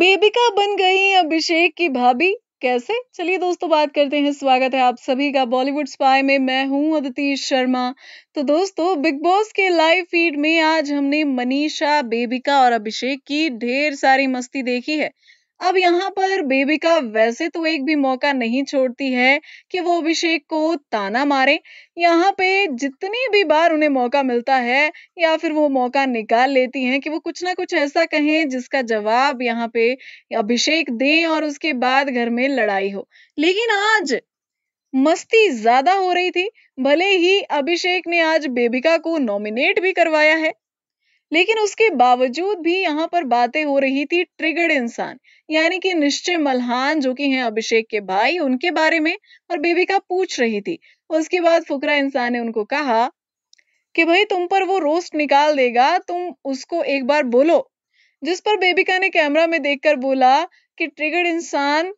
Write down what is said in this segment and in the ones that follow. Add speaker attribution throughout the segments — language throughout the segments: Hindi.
Speaker 1: बेबिका बन गई अभिषेक की भाभी कैसे चलिए दोस्तों बात करते हैं स्वागत है आप सभी का बॉलीवुड स्पाई में मैं हूं अदिति शर्मा तो दोस्तों बिग बॉस के लाइव फीड में आज हमने मनीषा बेबिका और अभिषेक की ढेर सारी मस्ती देखी है अब यहाँ पर बेबिका वैसे तो एक भी मौका नहीं छोड़ती है कि वो अभिषेक को ताना मारे यहाँ पे जितनी भी बार उन्हें मौका मिलता है या फिर वो मौका निकाल लेती हैं कि वो कुछ ना कुछ ऐसा कहें जिसका जवाब यहाँ पे अभिषेक दें और उसके बाद घर में लड़ाई हो लेकिन आज मस्ती ज्यादा हो रही थी भले ही अभिषेक ने आज बेबिका को नॉमिनेट भी करवाया है लेकिन उसके बावजूद भी यहाँ पर बातें हो रही थी ट्रिगर्ड इंसान यानी कि निश्चय मल्हान जो कि हैं अभिषेक के भाई उनके बारे में और बेबिका पूछ रही थी उसके बाद फुकरा इंसान ने उनको कहा कि भाई तुम पर वो रोस्ट निकाल देगा तुम उसको एक बार बोलो जिस पर बेबिका ने कैमरा में देखकर बोला कि ट्रिगर्ड इंसान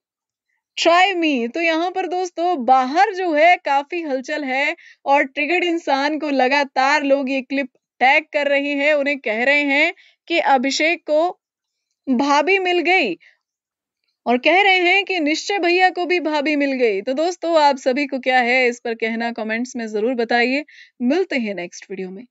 Speaker 1: ट्राई मी तो यहाँ पर दोस्तों बाहर जो है काफी हलचल है और ट्रिगर्ड इंसान को लगातार लोग ये क्लिप टैग कर रही है उन्हें कह रहे हैं कि अभिषेक को भाभी मिल गई और कह रहे हैं कि निश्चय भैया को भी भाभी मिल गई तो दोस्तों आप सभी को क्या है इस पर कहना कमेंट्स में जरूर बताइए मिलते हैं नेक्स्ट वीडियो में